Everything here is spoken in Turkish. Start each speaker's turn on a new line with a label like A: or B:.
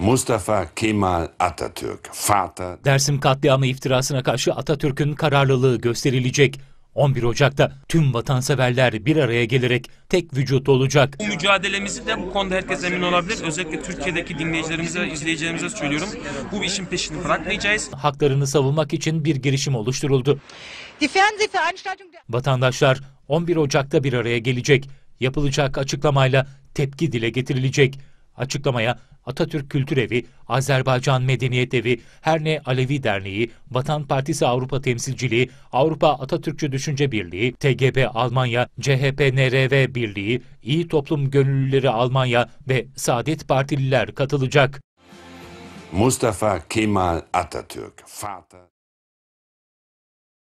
A: Mustafa Kemal Atatürk, Fatih...
B: Dersim katliamı iftirasına karşı Atatürk'ün kararlılığı gösterilecek. 11 Ocak'ta tüm vatanseverler bir araya gelerek tek vücut olacak.
C: Bu mücadelemizi de bu konuda herkes emin olabilir. Özellikle Türkiye'deki dinleyicilerimize, izleyicilerimize söylüyorum. Bu işin peşini bırakmayacağız.
B: Haklarını savunmak için bir girişim oluşturuldu. Vatandaşlar 11 Ocak'ta bir araya gelecek. Yapılacak açıklamayla tepki dile getirilecek. Açıklamaya Atatürk Kültür Evi, Azerbaycan Medeniyet Evi, Herne Alevi Derneği, Vatan Partisi Avrupa Temsilciliği, Avrupa Atatürkçü Düşünce Birliği, TGB Almanya, CHP NRV Birliği, İyi Toplum Gönüllüleri Almanya ve Saadet Partililer
D: katılacak.
A: Mustafa Kemal Atatürk, Vater